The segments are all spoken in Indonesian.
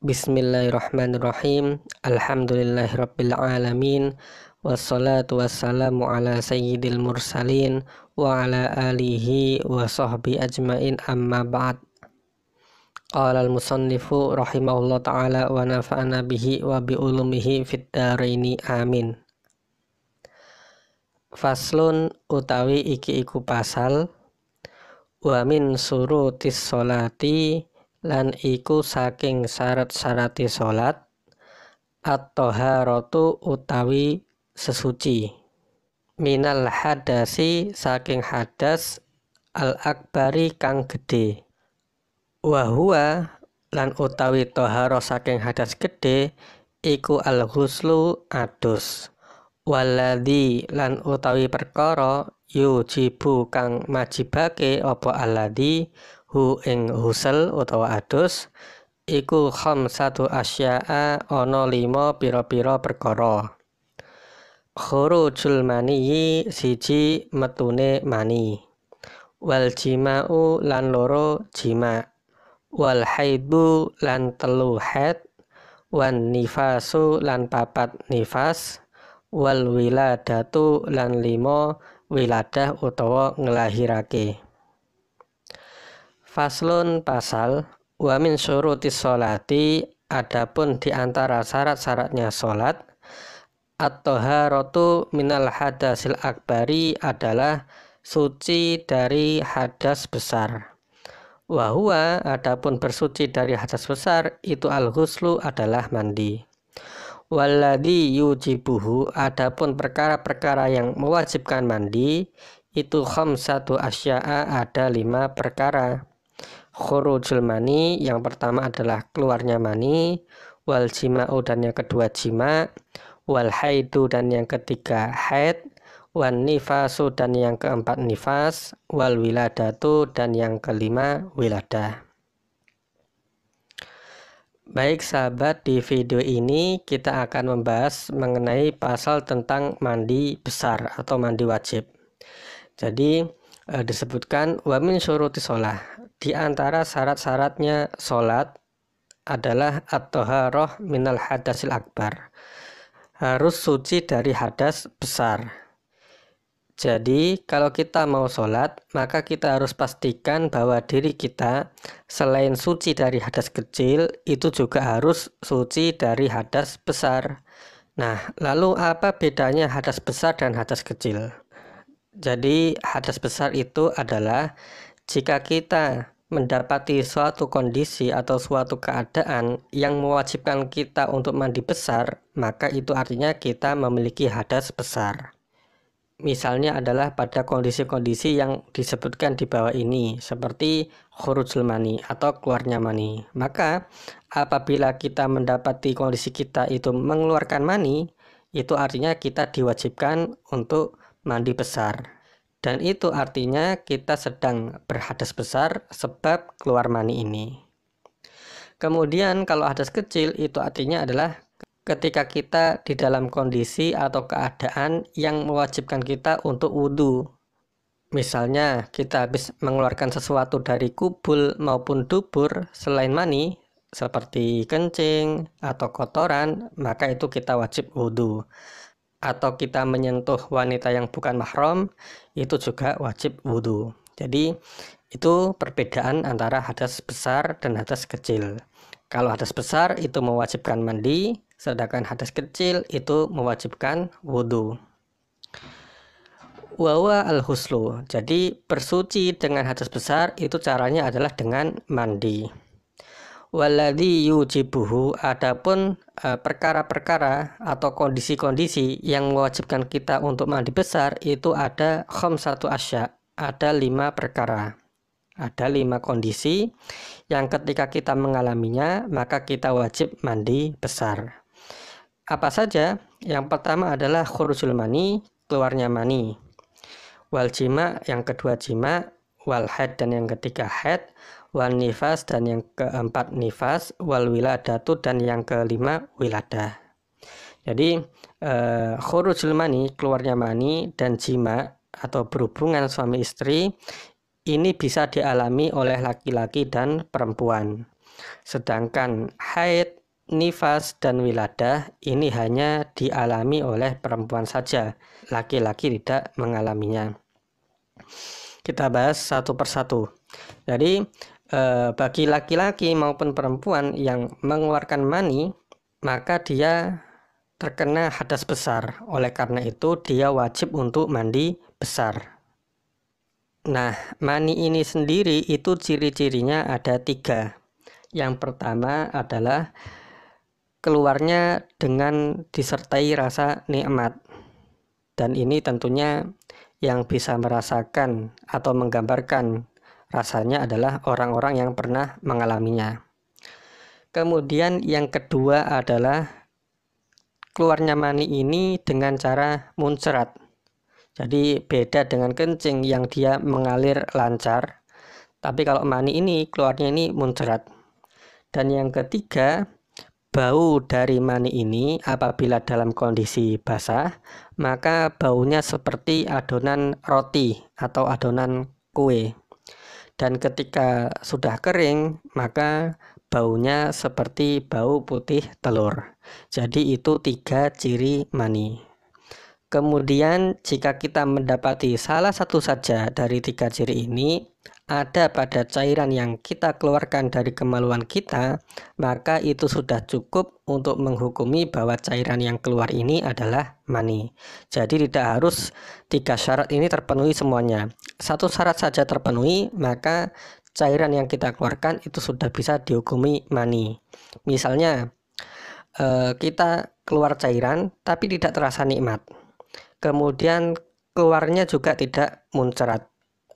Bismillahirrahmanirrahim. Alhamdulillahirrabbilalamin Wassalatu wassalamu ala sayyidil mursalin wa ala alihi wa sahbi ajmain amma ba'd. Qala al-musannifu rahimahullah ta'ala wa nafa'ana bihi wa bi'ulumihi fit fid amin. Faslun utawi iki iku pasal wa min surutis solati Wa min surutis solati lan iku saking syarat-syarate salat at-taharatu utawi sesuci minal hadasi saking hadas al akbari kang gede wahua lan utawi toharo saking hadas gede iku al huslu adus waladi lan utawi perkara yujibu kang majibake opo aladi hu ing husel utawa adus iku khamsatu asya'a ono limo piro-piro perkara khurujul maniyi siji metune mani wal jima'u lan loro jima wal haidu lan telu haid wan nifasu lan papat nifas wal wiladatu lan limo wiladah utawa ngelahirake Faslun pasal wa min syuruti sholati adapun di antara syarat-syaratnya solat atau haratu minal hadasil akbari adalah suci dari hadas besar. Wahua adapun bersuci dari hadas besar itu al-ghuslu adalah mandi. Waladi yujibuhu adapun perkara-perkara yang mewajibkan mandi itu khamsatu asya'a ada lima perkara khurujul mani yang pertama adalah keluarnya mani wal jima'u dan yang kedua jima wal haidu dan yang ketiga haid wan nifasu dan yang keempat nifas wal wiladatu dan yang kelima wiladah Baik sahabat, di video ini kita akan membahas mengenai pasal tentang mandi besar atau mandi wajib. Jadi eh, disebutkan wamin syuruti sholah di antara syarat-syaratnya sholat adalah at-toharoh minal hadasil akbar. Harus suci dari hadas besar. Jadi, kalau kita mau sholat, maka kita harus pastikan bahwa diri kita selain suci dari hadas kecil, itu juga harus suci dari hadas besar. Nah, lalu apa bedanya hadas besar dan hadas kecil? Jadi, hadas besar itu adalah jika kita mendapati suatu kondisi atau suatu keadaan yang mewajibkan kita untuk mandi besar, maka itu artinya kita memiliki hadas besar. Misalnya adalah pada kondisi-kondisi yang disebutkan di bawah ini, seperti khurujul mani atau keluarnya mani. Maka apabila kita mendapati kondisi kita itu mengeluarkan mani, itu artinya kita diwajibkan untuk mandi besar. Dan itu artinya kita sedang berhadas besar sebab keluar mani ini. Kemudian kalau hadas kecil itu artinya adalah ketika kita di dalam kondisi atau keadaan yang mewajibkan kita untuk wudhu. Misalnya kita habis mengeluarkan sesuatu dari kubul maupun dubur selain mani seperti kencing atau kotoran, maka itu kita wajib wudhu atau kita menyentuh wanita yang bukan mahram itu juga wajib wudhu. Jadi itu perbedaan antara hadas besar dan hadas kecil. Kalau hadas besar itu mewajibkan mandi, sedangkan hadas kecil itu mewajibkan wudhu. Wawa al-huslu, jadi bersuci dengan hadas besar itu caranya adalah dengan mandi. Waladhi yujibuhu adapun e, perkara-perkara atau kondisi-kondisi yang mewajibkan kita untuk mandi besar itu ada khom satu asya, ada lima perkara. Ada lima kondisi yang ketika kita mengalaminya maka kita wajib mandi besar. Apa saja? Yang pertama adalah khurujul mani, keluarnya mani. Wal jima, yang kedua jima, wal head dan yang ketiga head wan nifas dan yang keempat nifas wal wiladatu dan yang kelima wiladah jadi eh, khurujul mani keluarnya mani dan jima atau berhubungan suami istri ini bisa dialami oleh laki-laki dan perempuan sedangkan haid nifas dan wiladah ini hanya dialami oleh perempuan saja laki-laki tidak mengalaminya kita bahas satu persatu. Jadi Eh, bagi laki-laki maupun perempuan yang mengeluarkan mani, maka dia terkena hadas besar. Oleh karena itu, dia wajib untuk mandi besar. Nah, mani ini sendiri itu ciri-cirinya ada tiga. Yang pertama adalah keluarnya dengan disertai rasa nikmat. Dan ini tentunya yang bisa merasakan atau menggambarkan rasanya adalah orang-orang yang pernah mengalaminya. Kemudian yang kedua adalah keluarnya mani ini dengan cara muncrat. Jadi beda dengan kencing yang dia mengalir lancar. Tapi kalau mani ini keluarnya ini muncrat. Dan yang ketiga, Bau dari mani ini apabila dalam kondisi basah, maka baunya seperti adonan roti atau adonan kue dan ketika sudah kering maka baunya seperti bau putih telur. Jadi itu tiga ciri mani. Kemudian jika kita mendapati salah satu saja dari tiga ciri ini ada pada cairan yang kita keluarkan dari kemaluan kita, maka itu sudah cukup untuk menghukumi bahwa cairan yang keluar ini adalah mani. Jadi tidak harus tiga syarat ini terpenuhi semuanya. Satu syarat saja terpenuhi, maka cairan yang kita keluarkan itu sudah bisa dihukumi mani. Misalnya eh, kita keluar cairan tapi tidak terasa nikmat. Kemudian keluarnya juga tidak muncrat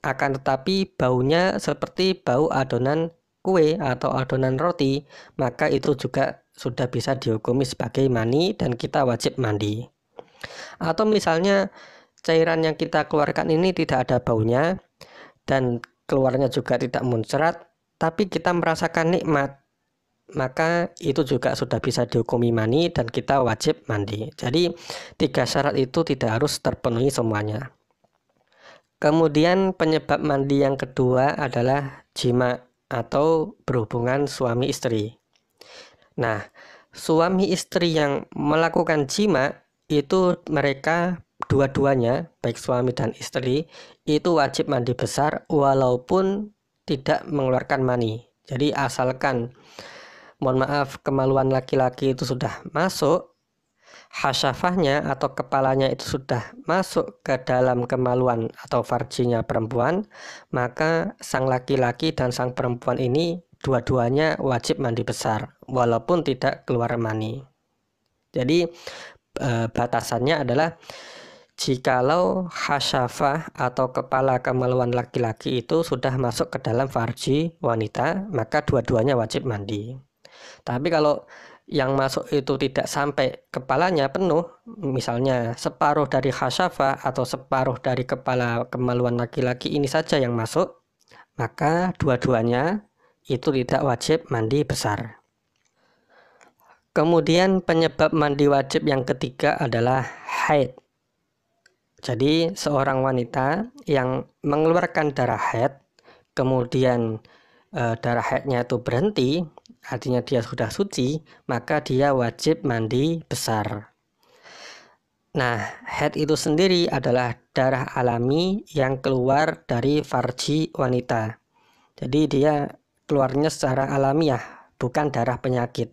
akan tetapi baunya seperti bau adonan kue atau adonan roti, maka itu juga sudah bisa dihukumi sebagai mani dan kita wajib mandi. Atau misalnya cairan yang kita keluarkan ini tidak ada baunya dan keluarnya juga tidak muncrat, tapi kita merasakan nikmat, maka itu juga sudah bisa dihukumi mani dan kita wajib mandi. Jadi tiga syarat itu tidak harus terpenuhi semuanya. Kemudian penyebab mandi yang kedua adalah jima atau berhubungan suami istri. Nah, suami istri yang melakukan jima itu mereka dua-duanya, baik suami dan istri, itu wajib mandi besar walaupun tidak mengeluarkan mani. Jadi asalkan mohon maaf kemaluan laki-laki itu sudah masuk hasyafahnya atau kepalanya itu sudah masuk ke dalam kemaluan atau farjinya perempuan, maka sang laki-laki dan sang perempuan ini dua-duanya wajib mandi besar walaupun tidak keluar mani. Jadi e, batasannya adalah jikalau hasyafah atau kepala kemaluan laki-laki itu sudah masuk ke dalam farji wanita, maka dua-duanya wajib mandi. Tapi kalau yang masuk itu tidak sampai kepalanya penuh, misalnya separuh dari khasyafah atau separuh dari kepala kemaluan laki-laki ini saja yang masuk, maka dua-duanya itu tidak wajib mandi besar. Kemudian penyebab mandi wajib yang ketiga adalah haid. Jadi seorang wanita yang mengeluarkan darah haid, kemudian e, darah haidnya itu berhenti, artinya dia sudah suci, maka dia wajib mandi besar. Nah, head itu sendiri adalah darah alami yang keluar dari farji wanita. Jadi dia keluarnya secara alamiah, bukan darah penyakit.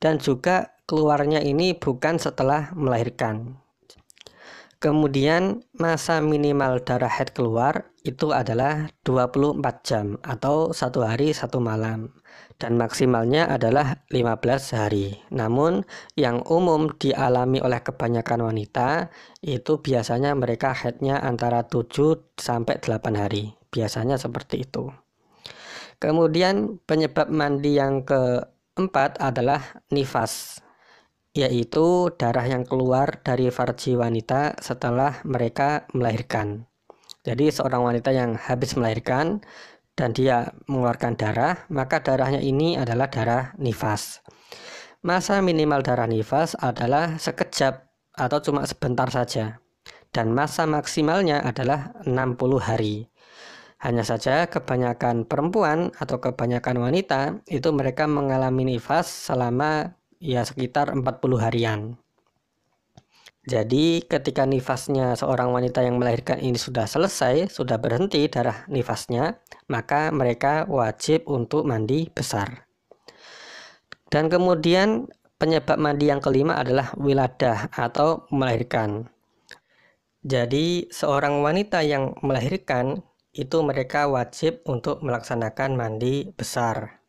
Dan juga keluarnya ini bukan setelah melahirkan. Kemudian masa minimal darah head keluar itu adalah 24 jam atau satu hari satu malam dan maksimalnya adalah 15 hari. Namun yang umum dialami oleh kebanyakan wanita itu biasanya mereka headnya antara 7 sampai 8 hari. Biasanya seperti itu. Kemudian penyebab mandi yang keempat adalah nifas yaitu darah yang keluar dari farji wanita setelah mereka melahirkan. Jadi seorang wanita yang habis melahirkan dan dia mengeluarkan darah, maka darahnya ini adalah darah nifas. Masa minimal darah nifas adalah sekejap atau cuma sebentar saja. Dan masa maksimalnya adalah 60 hari. Hanya saja kebanyakan perempuan atau kebanyakan wanita itu mereka mengalami nifas selama ya sekitar 40 harian. Jadi ketika nifasnya seorang wanita yang melahirkan ini sudah selesai, sudah berhenti darah nifasnya, maka mereka wajib untuk mandi besar. Dan kemudian penyebab mandi yang kelima adalah wiladah atau melahirkan. Jadi seorang wanita yang melahirkan itu mereka wajib untuk melaksanakan mandi besar.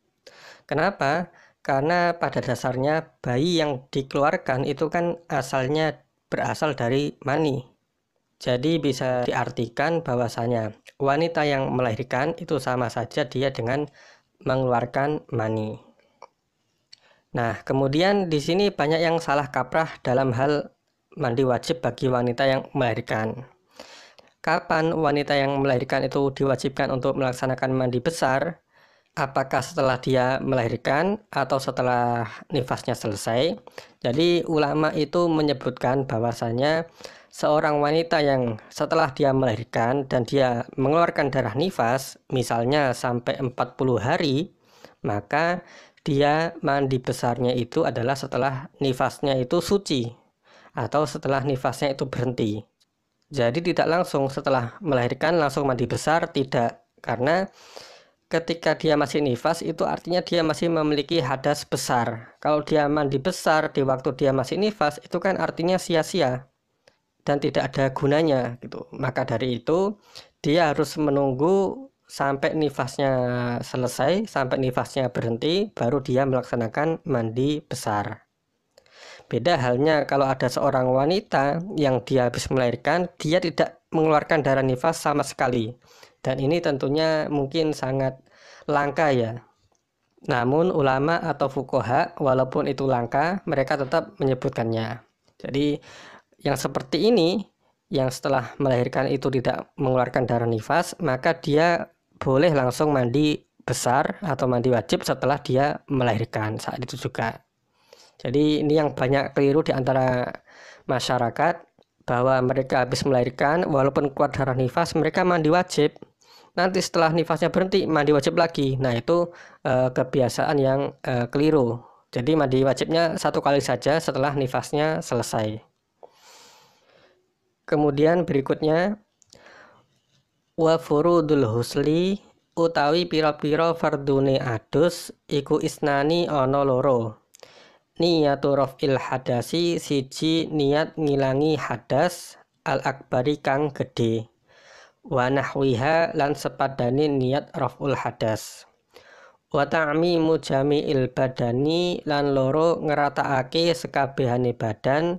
Kenapa? karena pada dasarnya bayi yang dikeluarkan itu kan asalnya berasal dari mani. Jadi bisa diartikan bahwasanya wanita yang melahirkan itu sama saja dia dengan mengeluarkan mani. Nah, kemudian di sini banyak yang salah kaprah dalam hal mandi wajib bagi wanita yang melahirkan. Kapan wanita yang melahirkan itu diwajibkan untuk melaksanakan mandi besar? apakah setelah dia melahirkan atau setelah nifasnya selesai. Jadi ulama itu menyebutkan bahwasanya seorang wanita yang setelah dia melahirkan dan dia mengeluarkan darah nifas, misalnya sampai 40 hari, maka dia mandi besarnya itu adalah setelah nifasnya itu suci atau setelah nifasnya itu berhenti. Jadi tidak langsung setelah melahirkan langsung mandi besar tidak karena ketika dia masih nifas itu artinya dia masih memiliki hadas besar. Kalau dia mandi besar di waktu dia masih nifas itu kan artinya sia-sia dan tidak ada gunanya gitu. Maka dari itu dia harus menunggu sampai nifasnya selesai, sampai nifasnya berhenti baru dia melaksanakan mandi besar. Beda halnya kalau ada seorang wanita yang dia habis melahirkan, dia tidak mengeluarkan darah nifas sama sekali dan ini tentunya mungkin sangat langka ya. Namun ulama atau fukoha walaupun itu langka mereka tetap menyebutkannya. Jadi yang seperti ini yang setelah melahirkan itu tidak mengeluarkan darah nifas maka dia boleh langsung mandi besar atau mandi wajib setelah dia melahirkan saat itu juga. Jadi ini yang banyak keliru di antara masyarakat bahwa mereka habis melahirkan walaupun kuat darah nifas mereka mandi wajib nanti setelah nifasnya berhenti mandi wajib lagi nah itu e, kebiasaan yang e, keliru jadi mandi wajibnya satu kali saja setelah nifasnya selesai kemudian berikutnya wa furudul husli utawi pira-pira fardune adus iku isnani ana loro niyatu rafil hadasi siji niat ngilangi hadas al akbari kang gede wa nahwiha lan sepadani niat raful hadas wa ta'mimu jami'il badani lan loro ngerataake sekabehane badan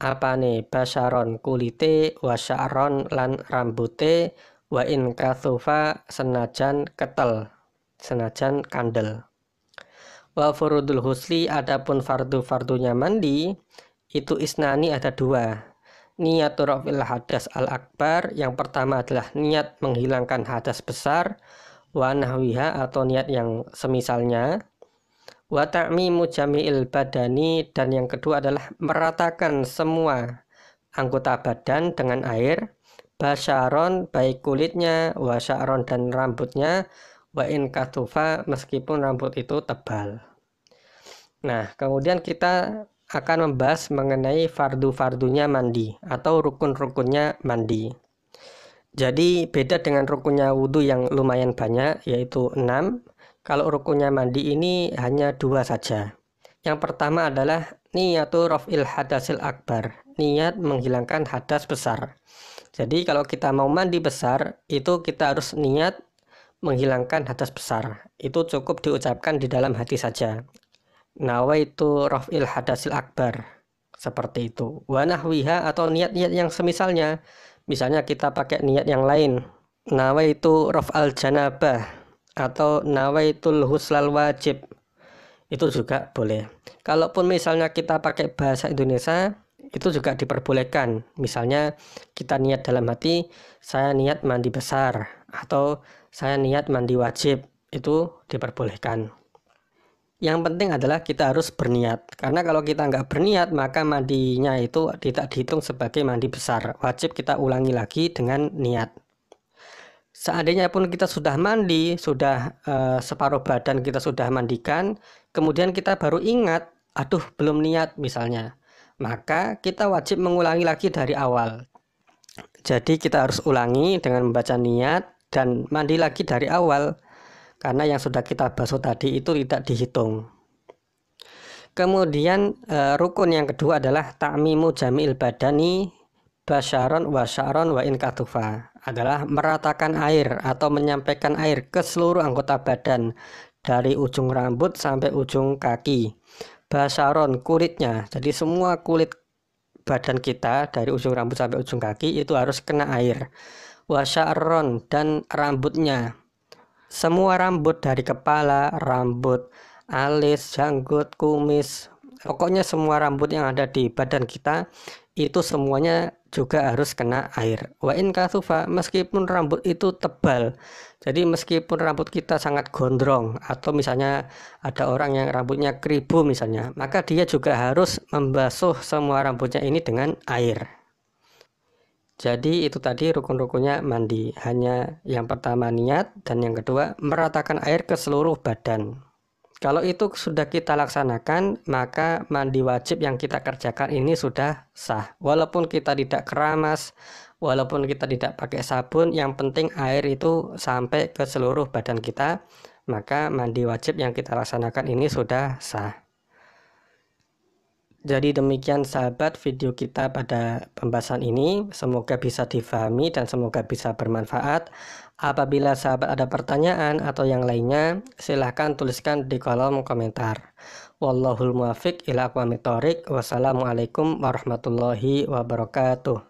apane basaron kulite wa sya'ron lan rambute wa in kathufa senajan ketel senajan kandel wa furudul husli adapun fardu-fardunya mandi itu isnani ada dua niat rofil hadas al akbar yang pertama adalah niat menghilangkan hadas besar wanahwiha atau niat yang semisalnya watami mujamiil badani dan yang kedua adalah meratakan semua anggota badan dengan air basharon baik kulitnya washaron dan rambutnya wa in meskipun rambut itu tebal nah kemudian kita akan membahas mengenai fardu-fardunya mandi atau rukun-rukunnya mandi. Jadi beda dengan rukunnya wudhu yang lumayan banyak yaitu 6. Kalau rukunnya mandi ini hanya dua saja. Yang pertama adalah niyatu raf'il hadasil akbar, niat menghilangkan hadas besar. Jadi kalau kita mau mandi besar, itu kita harus niat menghilangkan hadas besar. Itu cukup diucapkan di dalam hati saja Nawa itu raf'il hadasil akbar seperti itu Wanah Wihah atau niat-niat yang semisalnya misalnya kita pakai niat yang lain itu Nawa Rof Al janabah atau nawa itu huslal wajib itu juga boleh kalaupun misalnya kita pakai bahasa Indonesia itu juga diperbolehkan misalnya kita niat dalam hati saya niat mandi besar atau saya niat mandi wajib itu diperbolehkan yang penting adalah kita harus berniat karena kalau kita nggak berniat maka mandinya itu tidak dihitung sebagai mandi besar wajib kita ulangi lagi dengan niat seandainya pun kita sudah mandi sudah e, separuh badan kita sudah mandikan kemudian kita baru ingat aduh belum niat misalnya maka kita wajib mengulangi lagi dari awal jadi kita harus ulangi dengan membaca niat dan mandi lagi dari awal karena yang sudah kita basuh tadi itu tidak dihitung. Kemudian uh, rukun yang kedua adalah takmimu jamil badani basyaron wa syaron wa inkatufa adalah meratakan air atau menyampaikan air ke seluruh anggota badan dari ujung rambut sampai ujung kaki. Basaron kulitnya. Jadi semua kulit badan kita dari ujung rambut sampai ujung kaki itu harus kena air. Wasaron dan rambutnya semua rambut dari kepala, rambut, alis, janggut, kumis, pokoknya semua rambut yang ada di badan kita itu semuanya juga harus kena air. Wa in kasufa meskipun rambut itu tebal. Jadi meskipun rambut kita sangat gondrong atau misalnya ada orang yang rambutnya keribu misalnya, maka dia juga harus membasuh semua rambutnya ini dengan air. Jadi itu tadi rukun-rukunnya mandi. Hanya yang pertama niat dan yang kedua meratakan air ke seluruh badan. Kalau itu sudah kita laksanakan, maka mandi wajib yang kita kerjakan ini sudah sah. Walaupun kita tidak keramas, walaupun kita tidak pakai sabun, yang penting air itu sampai ke seluruh badan kita, maka mandi wajib yang kita laksanakan ini sudah sah. Jadi demikian sahabat video kita pada pembahasan ini. Semoga bisa difahami dan semoga bisa bermanfaat. Apabila sahabat ada pertanyaan atau yang lainnya, silahkan tuliskan di kolom komentar. Wallahul muafiq ila Wassalamualaikum warahmatullahi wabarakatuh.